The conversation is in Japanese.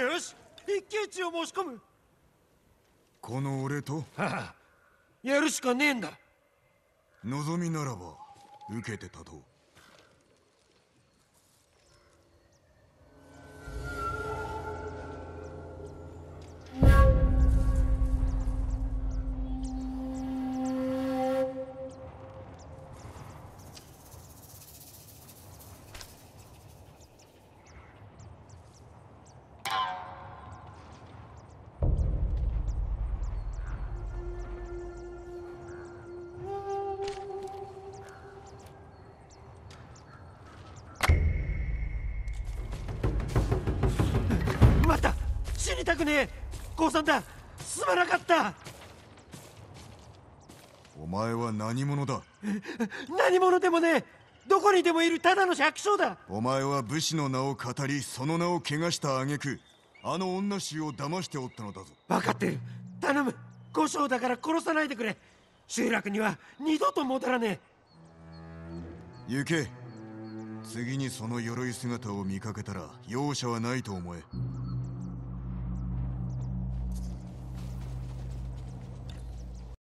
よし一騎打ちを申し込むこの俺と、はあ、やるしかねえんだ望みならば受けて立とう痛くねえ降参だすまなかったお前は何者だ何者でもねえどこにでもいるただの百姓だお前は武士の名を語りその名を汚した挙句あの女衆を騙しておったのだぞ分かってる頼む故障だから殺さないでくれ集落には二度と戻らねえ行け次にその鎧姿を見かけたら容赦はないと思え